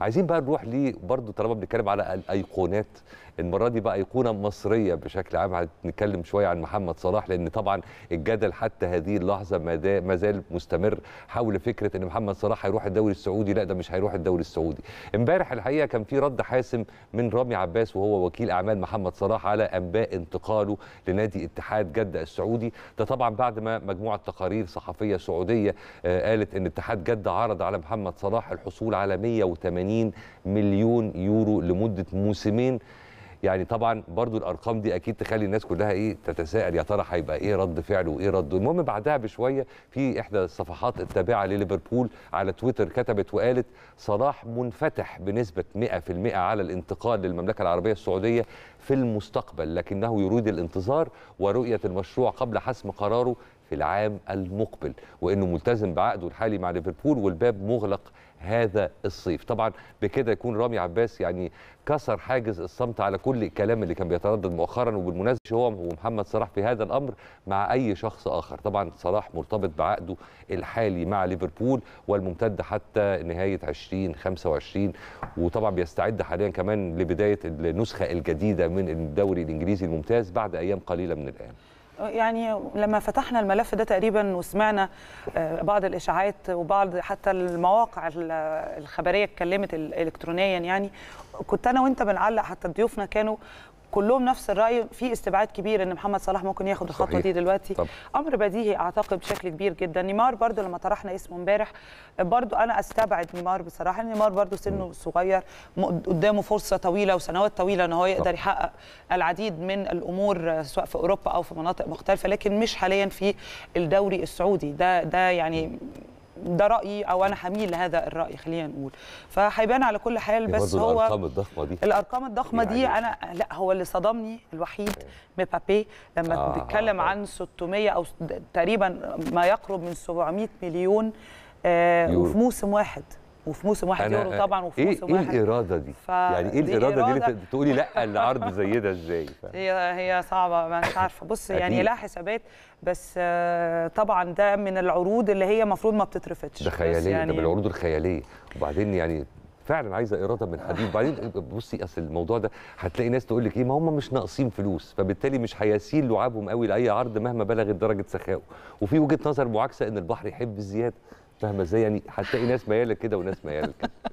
عايزين بقى نروح ليه برضو طالما بنتكلم على الايقونات المره دي بقى ايقونه مصريه بشكل عام هنتكلم شويه عن محمد صلاح لان طبعا الجدل حتى هذه اللحظه ما زال مستمر حول فكره ان محمد صلاح هيروح الدوري السعودي لا ده مش هيروح الدوري السعودي امبارح الحقيقه كان في رد حاسم من رامي عباس وهو وكيل اعمال محمد صلاح على انباء انتقاله لنادي اتحاد جده السعودي ده طبعا بعد ما مجموعه تقارير صحفيه سعوديه آه، قالت ان اتحاد جده عرض على محمد صلاح الحصول على 180 مليون يورو لمده موسمين يعني طبعا برضو الارقام دي اكيد تخلي الناس كلها ايه تتساءل يا ترى هيبقى ايه رد فعله وايه رده المهم بعدها بشويه في احدى الصفحات التابعه لليفربول على تويتر كتبت وقالت صلاح منفتح بنسبه 100% على الانتقال للمملكه العربيه السعوديه في المستقبل لكنه يريد الانتظار ورؤيه المشروع قبل حسم قراره في العام المقبل وانه ملتزم بعقده الحالي مع ليفربول والباب مغلق هذا الصيف طبعا بكده يكون رامي عباس يعني كسر حاجز الصمت على كل الكلام اللي كان بيتردد مؤخرا وبالمناسبه هو ومحمد صلاح في هذا الامر مع اي شخص اخر طبعا صلاح مرتبط بعقده الحالي مع ليفربول والممتد حتى نهايه 2025 وطبعا بيستعد حاليا كمان لبدايه النسخه الجديده من الدوري الانجليزي الممتاز بعد ايام قليله من الان يعني لما فتحنا الملف ده تقريبا وسمعنا آه، بعض الاشاعات وبعض حتى المواقع الخبريه اتكلمت الكترونيا يعني كنت انا وانت بنعلق حتى ضيوفنا كانوا كلهم نفس الراي في استبعاد كبير ان محمد صلاح ممكن ياخد صحيح. الخطوه دي دلوقتي طب. امر بديهي اعتقد بشكل كبير جدا نيمار برده لما طرحنا اسمه امبارح برده انا استبعد نيمار بصراحه نيمار برده سنه م. صغير قدامه فرصه طويله وسنوات طويله ان هو يقدر يحقق العديد من الامور سواء في اوروبا او في مناطق مختلفه لكن مش حاليا في الدوري السعودي ده ده يعني ده رايي او انا هميل لهذا الراي خلينا نقول فهيبان على كل حال بس هو الارقام الضخمه دي الارقام الضخمه دي يعني انا لا هو اللي صدمني الوحيد إيه. مبابي لما آه بيتكلم آه. آه. عن 600 او تقريبا ما يقرب من 700 مليون آه في موسم واحد وفي موسم واحد يورو طبعا وفي إيه موسم إيه واحد ايه الاراده دي؟ ف... يعني ايه الاراده دي اللي تقولي لا العرض زي ده ازاي؟ ف... هي هي صعبه ما مش عارفه بص يعني لها حسابات بس آه، طبعا ده من العروض اللي هي المفروض ما بتترفضش ده خياليه يعني... ده من العروض الخياليه وبعدين يعني فعلا عايزه اراده من حديد وبعدين آه، آه، بصي اصل الموضوع ده هتلاقي ناس تقول لك ايه ما هم مش ناقصين فلوس فبالتالي مش هيسيل لعابهم قوي لاي عرض مهما بلغت درجه سخائه وفي وجهه نظر معاكسه ان البحر يحب الزياده فاهمه ازاي يعني هتلاقي ناس مياله كده وناس مياله كده